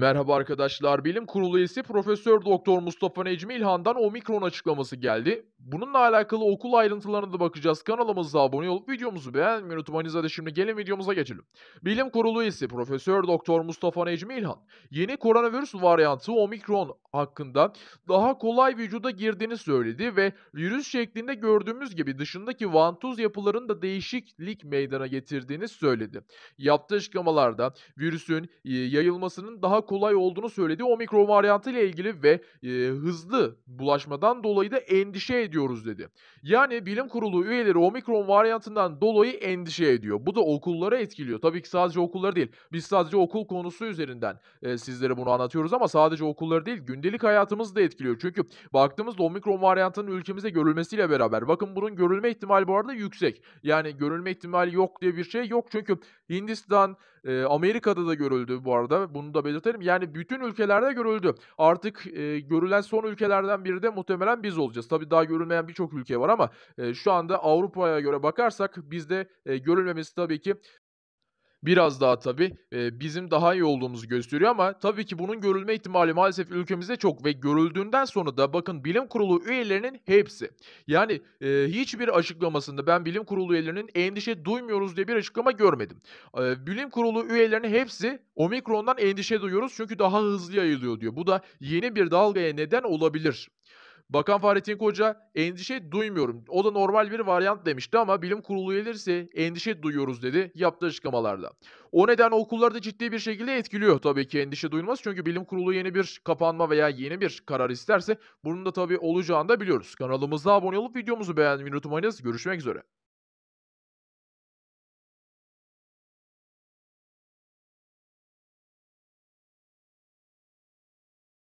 Merhaba arkadaşlar. Bilim Kurulu üyesi Profesör Doktor Mustafa Necmi İlhan'dan omikron açıklaması geldi. Bununla alakalı okul ayrıntılarına da bakacağız. Kanalımıza abone olup videomuzu beğenmeyi unutmayınız. Hadi şimdi gelin videomuza geçelim. Bilim Kurulu üyesi Profesör Doktor Mustafa Necmi İlhan, yeni koronavirüs varyantı Omikron hakkında daha kolay vücuda girdiğini söyledi ve virüs şeklinde gördüğümüz gibi dışındaki vantuz yapıların da değişiklik meydana getirdiğini söyledi. Yaptığı açıklamalarda virüsün e, yayılmasının daha kolay olduğunu söyledi. Omikron varyantı ile ilgili ve e, hızlı bulaşmadan dolayı da endişe ediyoruz dedi. Yani bilim kurulu üyeleri omikron varyantından dolayı endişe ediyor. Bu da okullara etkiliyor. Tabii ki sadece okulları değil. Biz sadece okul konusu üzerinden e, sizlere bunu anlatıyoruz ama sadece okulları değil gündelik hayatımızı da etkiliyor. Çünkü baktığımızda omikron varyantının ülkemizde görülmesiyle beraber bakın bunun görülme ihtimali bu arada yüksek. Yani görülme ihtimali yok diye bir şey yok. Çünkü Hindistan, e, Amerika'da da görüldü bu arada. Bunu da belirtelim. Yani bütün ülkelerde görüldü. Artık e, görülen son ülkelerden biri de muhtemelen biz olacağız. Tabii daha görülmeyen birçok ülke var ama e, şu anda Avrupa'ya göre bakarsak bizde e, görülmemesi tabii ki biraz daha tabii e, bizim daha iyi olduğumuzu gösteriyor ama tabii ki bunun görülme ihtimali maalesef ülkemizde çok ve görüldüğünden sonra da bakın bilim kurulu üyelerinin hepsi yani e, hiçbir açıklamasında ben bilim kurulu üyelerinin endişe duymuyoruz diye bir açıklama görmedim. E, bilim kurulu üyelerinin hepsi omikrondan endişe duyuyoruz çünkü daha hızlı yayılıyor diyor. Bu da yeni bir dalgaya neden olabilir. Bakan Fahrettin Koca endişe duymuyorum. O da normal bir varyant demişti ama bilim kurulu gelirse endişe duyuyoruz dedi yaptığı açıklamalarla. O nedenle okullarda ciddi bir şekilde etkiliyor tabii ki endişe duyulması. Çünkü bilim kurulu yeni bir kapanma veya yeni bir karar isterse bunun da tabii olacağını da biliyoruz. Kanalımıza abone olup videomuzu beğenmeyi unutmayınız. Görüşmek üzere.